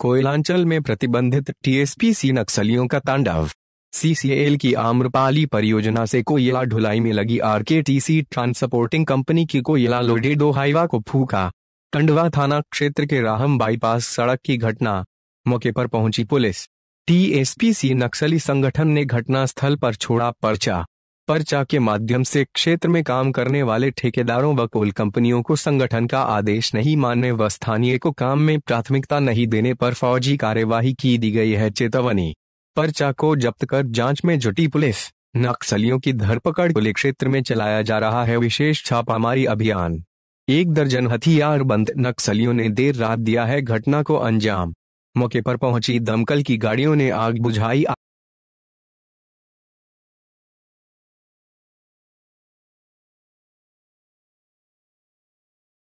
कोयलांचल में प्रतिबंधित टीएसपीसी नक्सलियों का तांडव सीसीएल की आम्रपाली परियोजना से कोयला ढुलाई में लगी आरकेटीसी ट्रांसपोर्टिंग कंपनी की कोयला दो हाईवा को फूका टंडवा थाना क्षेत्र के राहम बाईपास सड़क की घटना मौके पर पहुंची पुलिस टीएसपीसी नक्सली संगठन ने घटना स्थल पर छोड़ा पर्चा पर्चा के माध्यम से क्षेत्र में काम करने वाले ठेकेदारों व कोल कंपनियों को संगठन का आदेश नहीं मानने व स्थानीय को काम में प्राथमिकता नहीं देने पर फौजी कार्यवाही की दी गई है चेतावनी पर्चा को जब्त कर जांच में जुटी पुलिस नक्सलियों की धरपकड़ पुलिस क्षेत्र में चलाया जा रहा है विशेष छापामारी अभियान एक दर्जन हथियार बंद नक्सलियों ने देर रात दिया है घटना को अंजाम मौके पर पहुंची दमकल की गाड़ियों ने आग बुझाई